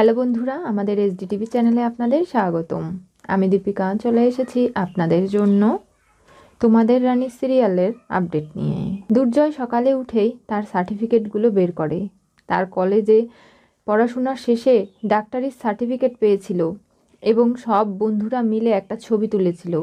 hello বন্ধুরা আমাদের TV চ্যানেলে আপনাদের স্বাগতম আমি দীপিকা চলে এসেছি আপনাদের জন্য তোমাদের রানী সিরিয়ালের আপডেট নিয়ে দুর্জয় সকালে উঠেই তার সার্টিফিকেটগুলো বের করে তার কলেজে পড়াশোনার শেষে ডাক্তারির সার্টিফিকেট পেয়েছিল এবং সব বন্ধুরা মিলে একটা ছবি তুলেছিল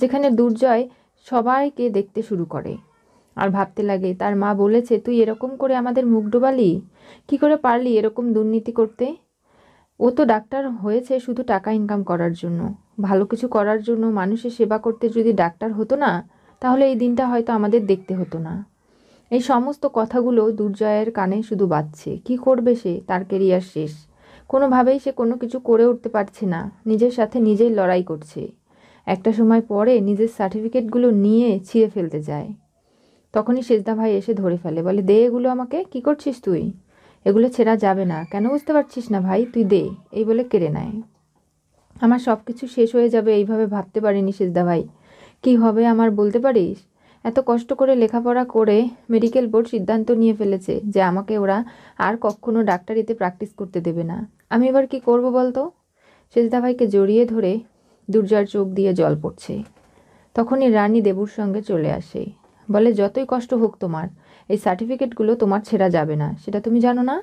যেখানে দুর্জয় সবাইকে দেখতে শুরু করে আর ভাবতে লাগে তার মা বলেছে তুই এরকম করে আমাদের মুখ ডোবালি কী করে পারলি এরকম দুর্নীতি করতে ও তো ডাক্তার হয়েছে শুধু টাকা ইনকাম করার জন্য ভালো কিছু করার জন্য মানুষের সেবা করতে যদি ডাক্তার হতো না তাহলে এই দিনটা হয়তো আমাদের দেখতে হতো না এই সমস্ত কথাগুলো দুর্জয়ের কানে শুধু বাজছে কি করবে সে তার কেরিয়ার শেষ কোনোভাবেই সে কোনো কিছু করে উঠতে পারছে না নিজের সাথে নিজেই লড়াই করছে একটা সময় পরে নিজের সার্টিফিকেটগুলো নিয়ে ছিঁড়ে ফেলতে যায় তখনই সেজদা ভাই এসে ধরে ফেলে বলে দে এগুলো আমাকে কি করছিস তুই এগুলো ছেঁড়া যাবে না কেন বুঝতে পারছিস না ভাই তুই দে এই বলে কেড়ে নেয় আমার সব কিছু শেষ হয়ে যাবে এইভাবে ভাবতে পারিনি সেজদা ভাই কী হবে আমার বলতে পারিস এত কষ্ট করে লেখাপড়া করে মেডিকেল বোর্ড সিদ্ধান্ত নিয়ে ফেলেছে যে আমাকে ওরা আর কখনো ডাক্তারিতে প্র্যাকটিস করতে দেবে না আমি এবার কি করব বলতো সেজদা ভাইকে জড়িয়ে ধরে দুর্জার চোখ দিয়ে জল পড়ছে তখনই রানী দেবুর সঙ্গে চলে আসে বলে যতই কষ্ট হোক তোমার এই সার্টিফিকেটগুলো তোমার ছেঁড়া যাবে না সেটা তুমি জানো না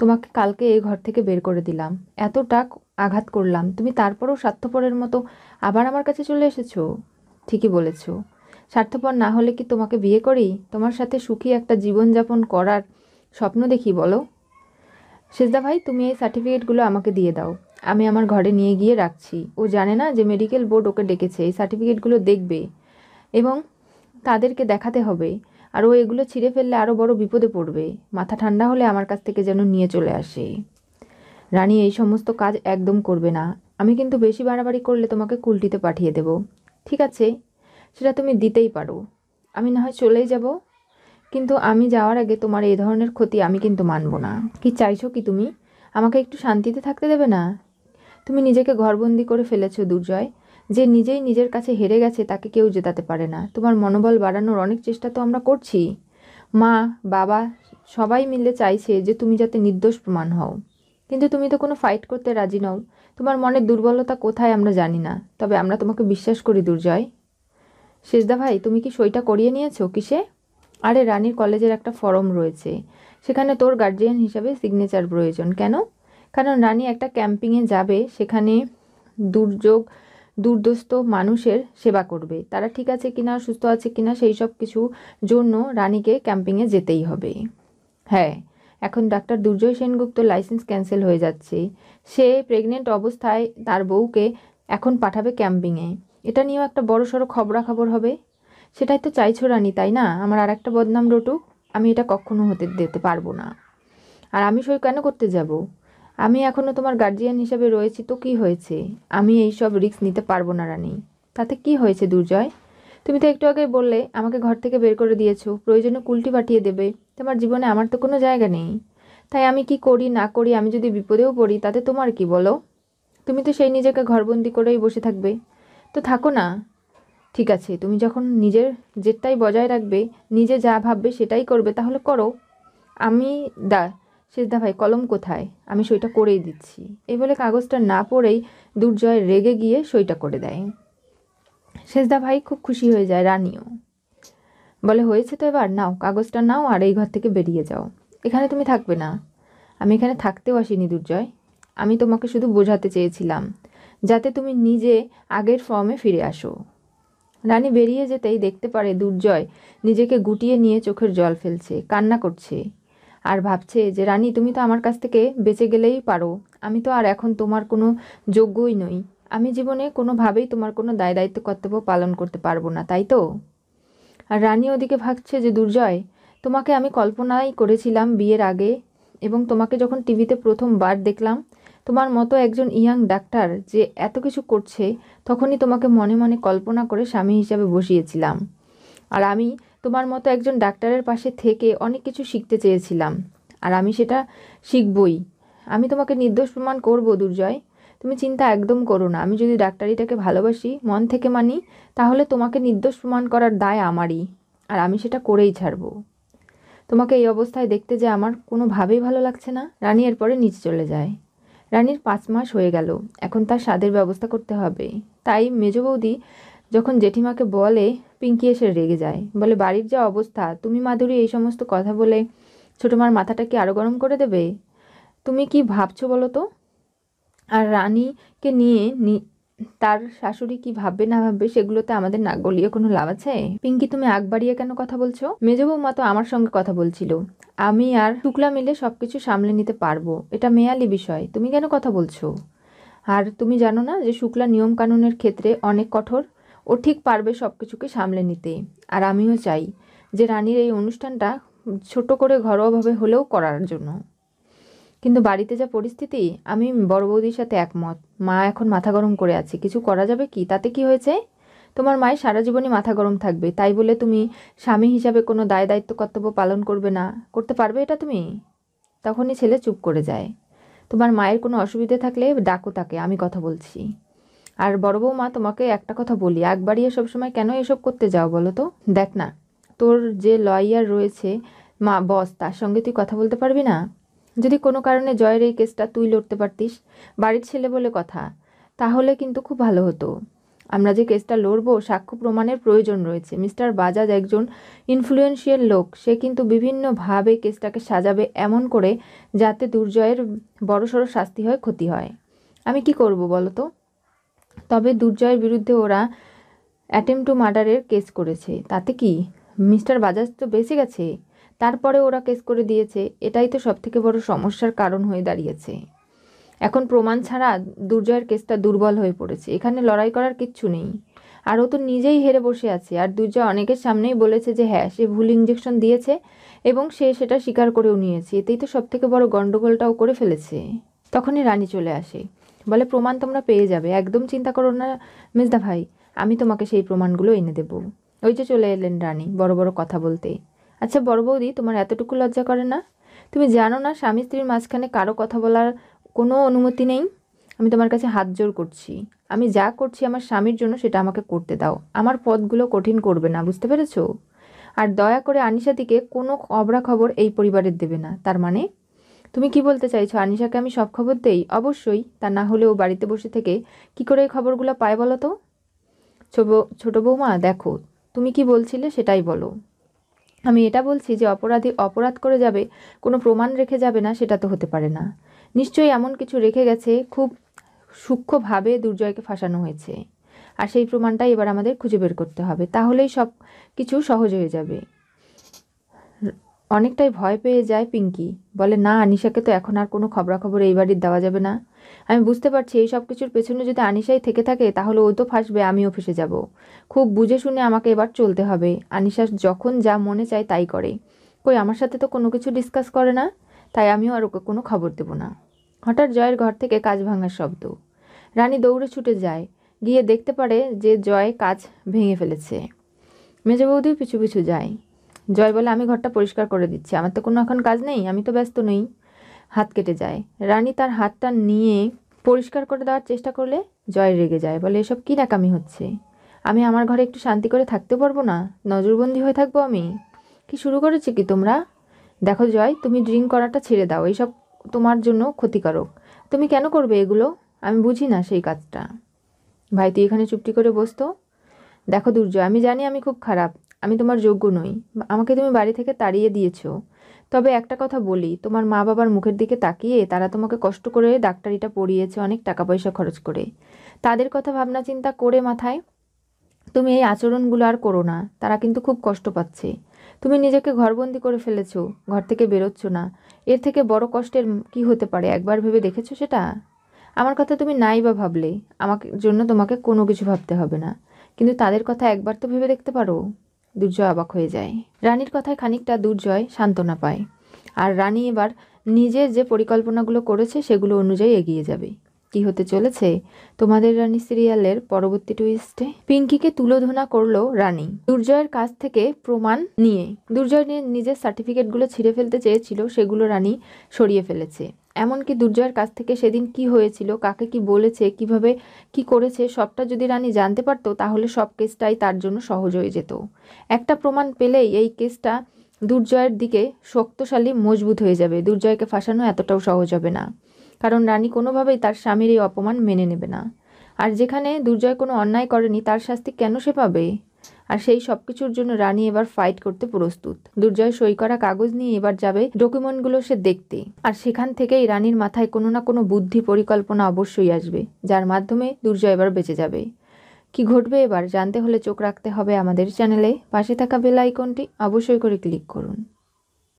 তোমাকে কালকে এই ঘর থেকে বের করে দিলাম এতটা আঘাত করলাম তুমি তারপরেও স্বার্থপরের মতো আবার আমার কাছে চলে এসেছো ঠিকই বলেছো স্বার্থপর না হলে কি তোমাকে বিয়ে করি তোমার সাথে সুখী একটা জীবনযাপন করার স্বপ্ন দেখি বলো সেজদা ভাই তুমি এই সার্টিফিকেটগুলো আমাকে দিয়ে দাও আমি আমার ঘরে নিয়ে গিয়ে রাখছি ও জানে না যে মেডিকেল বোর্ড ওকে ডেকেছে এই সার্টিফিকেটগুলো দেখবে এবং তাদেরকে দেখাতে হবে আর ও এগুলো ছিঁড়ে ফেললে আরও বড় বিপদে পড়বে মাথা ঠান্ডা হলে আমার কাছ থেকে যেন নিয়ে চলে আসে রানী এই সমস্ত কাজ একদম করবে না আমি কিন্তু বেশি বাড়াবাড়ি করলে তোমাকে কুলটিতে পাঠিয়ে দেব ঠিক আছে সেটা তুমি দিতেই পারো আমি না হয় চলেই যাব কিন্তু আমি যাওয়ার আগে তোমার এই ধরনের ক্ষতি আমি কিন্তু মানব না কি চাইছো কি তুমি আমাকে একটু শান্তিতে থাকতে দেবে না তুমি নিজেকে ঘরবন্দি করে ফেলেছো দুর্জয় যে নিজেই নিজের কাছে হেরে গেছে তাকে কেউ জেতাতে পারে না তোমার মনোবল বাড়ানোর অনেক চেষ্টা তো আমরা করছি মা বাবা সবাই মিলে চাইছে যে তুমি যাতে নির্দোষ প্রমাণ হও কিন্তু তুমি তো কোনো ফাইট করতে রাজি নও তোমার মনের দুর্বলতা কোথায় আমরা জানি না তবে আমরা তোমাকে বিশ্বাস করি দুর্জয় শেষদা ভাই তুমি কি সইটা করিয়ে নিয়েছো কিসে আরে রানীর কলেজের একটা ফর্ম রয়েছে সেখানে তোর গার্জিয়ান হিসাবে সিগনেচার প্রয়োজন কেন কারণ রানী একটা ক্যাম্পিংয়ে যাবে সেখানে দুর্যোগ দুর্দস্ত মানুষের সেবা করবে তারা ঠিক আছে কিনা সুস্থ আছে কিনা সেই সব কিছু জন্য রানীকে ক্যাম্পিংয়ে যেতেই হবে হ্যাঁ এখন doctor Durjoy Sengupta license cancel হয়ে যাচ্ছে সে প্রেগনেন্ট অবস্থায় তার বউকে এখন পাঠাবে ক্যাম্পিংয়ে এটা নিয়েও একটা বড় সড়ো খবরাখবর হবে সেটাই তো চাইছো রানী তাই না আমার আর একটা বদনাম রটুক আমি এটা কখনো হতে দিতে পারবো না আর আমি সই কেন করতে যাব আমি এখনও তোমার গার্জিয়ান হিসাবে রয়েছি তো কি হয়েছে আমি এই সব রিস্ক নিতে পারবো না রানী তাতে কি হয়েছে দুর্জয় তুমি তো একটু আগে বললে আমাকে ঘর থেকে বের করে দিয়েছো প্রয়োজনে কুলটি পাঠিয়ে দেবে তোমার জীবনে আমার তো কোনো জায়গা নেই তাই আমি কি করি না করি আমি যদি বিপদেও পড়ি তাতে তোমার কি বলো তুমি তো সেই নিজেকে ঘরবন্দি করেই বসে থাকবে তো থাকো না ঠিক আছে তুমি যখন নিজের যেটাই বজায় রাখবে নিজে যা ভাববে সেটাই করবে তাহলে করো আমি দা সেজদা ভাই কলম কোথায় আমি সইটা করেই দিচ্ছি এই বলে কাগজটা না পড়েই দুর্জয় রেগে গিয়ে সইটা করে দেয় সেজদা ভাই খুব খুশি হয়ে যায় রানীও বলে হয়েছে তো এবার নাও কাগজটা নাও আর এই ঘর থেকে বেরিয়ে যাও এখানে তুমি থাকবে না আমি এখানে থাকতেও আসিনি দুর্জয় আমি তোমাকে শুধু বোঝাতে চেয়েছিলাম যাতে তুমি নিজে আগের ফর্মে ফিরে আসো রানী বেরিয়ে যেতেই দেখতে পারে দুর্জয় নিজেকে গুটিয়ে নিয়ে চোখের জল ফেলছে কান্না করছে আর ভাবছে যে রানী তুমি তো আমার কাছ থেকে বেঁচে গেলেই পারো আমি তো আর এখন তোমার কোনো যোগ্যই নই আমি জীবনে কোনোভাবেই তোমার কোনো দায় দায়িত্ব কর্তব্য পালন করতে পারবো না তাই তো আর রানী ওদিকে ভাবছে যে দুর্জয় তোমাকে আমি কল্পনাই করেছিলাম বিয়ের আগে এবং তোমাকে যখন টিভিতে প্রথমবার দেখলাম তোমার মতো একজন ইয়াং ডাক্তার যে এত কিছু করছে তখনই তোমাকে মনে মনে কল্পনা করে স্বামী হিসাবে বসিয়েছিলাম আর আমি তোমার মতো একজন ডাক্তারের পাশে থেকে অনেক কিছু শিখতে চেয়েছিলাম আর আমি সেটা শিখবই আমি তোমাকে নির্দোষ প্রমাণ করব দুর্জয় তুমি চিন্তা একদম করো না আমি যদি ডাক্তারিটাকে ভালোবাসি মন থেকে মানি তাহলে তোমাকে নির্দোষ প্রমাণ করার দায় আমারই আর আমি সেটা করেই ছাড়ব তোমাকে এই অবস্থায় দেখতে যে আমার কোনোভাবেই ভালো লাগছে না রানী এরপরে নিচে চলে যায় রানীর পাঁচ মাস হয়ে গেল এখন তার স্বাদের ব্যবস্থা করতে হবে তাই মেজ বৌদি যখন জেঠিমাকে বলে পিঙ্কি এসে রেগে যায় বলে বাড়ির যা অবস্থা তুমি মাধুরী এই সমস্ত কথা বলে ছোটো মার মাথাটা কি আরও গরম করে দেবে তুমি কি ভাবছো বলো তো আর রানীকে নিয়ে তার শাশুড়ি কি ভাববে না ভাববে সেগুলোতে আমাদের না গলিয়ে কোনো লাভ আছে পিঙ্কি তুমি আগ বাড়িয়ে কেন কথা বলছো মেজ মা তো আমার সঙ্গে কথা বলছিল আমি আর টুকলা মিলে সব কিছু সামলে নিতে পারবো এটা মেয়ালি বিষয় তুমি কেন কথা বলছো আর তুমি জানো না যে শুক্লা নিয়ম কানুনের ক্ষেত্রে অনেক কঠোর ও ঠিক পারবে সব কিছুকে সামলে নিতে আর আমিও চাই যে রানীর এই অনুষ্ঠানটা ছোট করে ঘরোয়াভাবে হলেও করার জন্য কিন্তু বাড়িতে যা পরিস্থিতি আমি বড় বৌদির সাথে একমত মা এখন মাথা গরম করে আছে কিছু করা যাবে কি তাতে কি হয়েছে তোমার মায়ের সারা জীবনই মাথা গরম থাকবে তাই বলে তুমি স্বামী হিসাবে কোনো দায় দায়িত্ব কর্তব্য পালন করবে না করতে পারবে এটা তুমি তখনই ছেলে চুপ করে যায় তোমার মায়ের কোনো অসুবিধে থাকলে ডাকো তাকে আমি কথা বলছি আর বড় বৌমা তোমাকে একটা কথা বলি সব সবসময় কেন এসব করতে যাও বলো তো দেখ না তোর যে লয়ার রয়েছে মা বস তার সঙ্গে তুই কথা বলতে পারবি না যদি কোনো কারণে জয়ের এই কেসটা তুই লড়তে পারতিস বাড়ির ছেলে বলে কথা তাহলে কিন্তু খুব ভালো হতো আমরা যে কেসটা লড়বো সাক্ষ্য প্রমাণের প্রয়োজন রয়েছে মিস্টার বাজাজ একজন ইনফ্লুয়েন্সিয়াল লোক সে কিন্তু বিভিন্নভাবে কেসটাকে সাজাবে এমন করে যাতে দুর্জয়ের বড়সড় শাস্তি হয় ক্ষতি হয় আমি কি করব বলো তো তবে দুর্জয়ের বিরুদ্ধে ওরা অ্যাটেম্প টু মার্ডারের কেস করেছে তাতে কি মিস্টার বাজাজ তো বেঁচে গেছে তারপরে ওরা কেস করে দিয়েছে এটাই তো সবথেকে বড় সমস্যার কারণ হয়ে দাঁড়িয়েছে এখন প্রমাণ ছাড়া দুর্জয়ের কেসটা দুর্বল হয়ে পড়েছে এখানে লড়াই করার কিচ্ছু নেই আর ও তো নিজেই হেরে বসে আছে আর দুর্জয় অনেকের সামনেই বলেছে যে হ্যাঁ সে ভুল ইঞ্জেকশন দিয়েছে এবং সে সেটা স্বীকার করেও নিয়েছে এতেই তো সবথেকে বড় গণ্ডগোলটাও করে ফেলেছে তখনই রানী চলে আসে বলে প্রমাণ তোমরা পেয়ে যাবে একদম চিন্তা করো না মিজদা ভাই আমি তোমাকে সেই প্রমাণগুলো এনে দেব ওই যে চলে এলেন রানী বড় বড় কথা বলতে আচ্ছা বড় বৌদি তোমার এতটুকু লজ্জা করে না তুমি জানো না স্বামী স্ত্রীর মাঝখানে কারো কথা বলার কোনো অনুমতি নেই আমি তোমার কাছে হাত জোর করছি আমি যা করছি আমার স্বামীর জন্য সেটা আমাকে করতে দাও আমার পদগুলো কঠিন করবে না বুঝতে পেরেছো আর দয়া করে আনিসাদিকে কোনো খবরা খবর এই পরিবারের দেবে না তার মানে তুমি কি বলতে চাইছো আনিশাকে আমি সব খবর দেই অবশ্যই তা না হলেও বাড়িতে বসে থেকে কি করে এই খবরগুলো পায় বলো তো ছোট বৌমা দেখো তুমি কি বলছিলে সেটাই বলো আমি এটা বলছি যে অপরাধী অপরাধ করে যাবে কোনো প্রমাণ রেখে যাবে না সেটা তো হতে পারে না নিশ্চয়ই এমন কিছু রেখে গেছে খুব সূক্ষ্মভাবে দুর্জয়কে ফাঁসানো হয়েছে আর সেই প্রমাণটাই এবার আমাদের খুঁজে বের করতে হবে তাহলেই সব কিছু সহজ হয়ে যাবে অনেকটাই ভয় পেয়ে যায় পিঙ্কি বলে না আনিশাকে তো এখন আর কোনো খবরাখবর এই বাড়ির দেওয়া যাবে না আমি বুঝতে পারছি এই সব কিছুর পেছনে যদি আনিশাই থেকে থাকে তাহলে ও তো ফাঁসবে আমিও ফেসে যাব খুব বুঝে শুনে আমাকে এবার চলতে হবে আনিশা যখন যা মনে চায় তাই করে কই আমার সাথে তো কোনো কিছু ডিসকাস করে না তাই আমিও আর ওকে কোনো খবর দেব না হঠাৎ জয়ের ঘর থেকে কাজ ভাঙার শব্দ রানী দৌড়ে ছুটে যায় গিয়ে দেখতে পারে যে জয় কাজ ভেঙে ফেলেছে মেজ বৌদিও পিছু পিছু যায় জয় বলে আমি ঘরটা পরিষ্কার করে দিচ্ছি আমার তো কোনো এখন কাজ নেই আমি তো ব্যস্ত নই হাত কেটে যায় রানী তার হাতটা নিয়ে পরিষ্কার করে দেওয়ার চেষ্টা করলে জয় রেগে যায় বলে এসব কী নাকামি হচ্ছে আমি আমার ঘরে একটু শান্তি করে থাকতে পারবো না নজরবন্দি হয়ে থাকবো আমি কি শুরু করেছি কি তোমরা দেখো জয় তুমি ড্রিঙ্ক করাটা ছেড়ে দাও এইসব তোমার জন্য ক্ষতিকারক তুমি কেন করবে এগুলো আমি বুঝি না সেই কাজটা ভাই তুই এখানে চুপটি করে বসতো দেখো দুর্জয় আমি জানি আমি খুব খারাপ আমি তোমার যোগ্য নই আমাকে তুমি বাড়ি থেকে তাড়িয়ে দিয়েছ তবে একটা কথা বলি তোমার মা বাবার মুখের দিকে তাকিয়ে তারা তোমাকে কষ্ট করে ডাক্তারিটা পড়িয়েছে অনেক টাকা পয়সা খরচ করে তাদের কথা ভাবনা চিন্তা করে মাথায় তুমি এই আচরণগুলো আর করো না তারা কিন্তু খুব কষ্ট পাচ্ছে তুমি নিজেকে ঘরবন্দি করে ফেলেছো ঘর থেকে বেরোচ্ছ না এর থেকে বড় কষ্টের কি হতে পারে একবার ভেবে দেখেছো সেটা আমার কথা তুমি নাই বা ভাবলে আমাকে জন্য তোমাকে কোনো কিছু ভাবতে হবে না কিন্তু তাদের কথা একবার তো ভেবে দেখতে পারো দুর্জয় অবাক হয়ে যায় রানীর কথায় খানিকটা দুর্জয় সান্ত্বনা পায় আর রানী এবার নিজের যে পরিকল্পনাগুলো করেছে সেগুলো অনুযায়ী এগিয়ে যাবে কি হতে চলেছে তোমাদের রানী সিরিয়ালের পরবর্তী টুইস্টে পিঙ্কিকে তুলোধনা করলো রানী দুর্জয়ের কাছ থেকে প্রমাণ নিয়ে দুর্জয় নিজের সার্টিফিকেটগুলো ছিঁড়ে ফেলতে চেয়েছিল সেগুলো রানী সরিয়ে ফেলেছে এমনকি দুর্জয়ের কাছ থেকে সেদিন কি হয়েছিল কাকে কি বলেছে কিভাবে কি করেছে সবটা যদি রানী জানতে পারতো তাহলে সব কেসটাই তার জন্য সহজ হয়ে যেত একটা প্রমাণ পেলেই এই কেসটা দুর্জয়ের দিকে শক্তশালী মজবুত হয়ে যাবে দুর্জয়কে ফাঁসানো এতটাও সহজ হবে না কারণ রানী কোনোভাবেই তার স্বামীর এই অপমান মেনে নেবে না আর যেখানে দুর্জয় কোনো অন্যায় করেনি তার শাস্তি কেন সে পাবে আর সেই সব কিছুর জন্য রানী এবার ফাইট করতে প্রস্তুত দুর্জয় সই করা কাগজ নিয়ে এবার যাবে ডকুমেন্টগুলো সে দেখতে আর সেখান থেকেই রানীর মাথায় কোনো না কোনো বুদ্ধি পরিকল্পনা অবশ্যই আসবে যার মাধ্যমে দুর্জয় এবার বেঁচে যাবে কি ঘটবে এবার জানতে হলে চোখ রাখতে হবে আমাদের চ্যানেলে পাশে থাকা বেল আইকনটি অবশ্যই করে ক্লিক করুন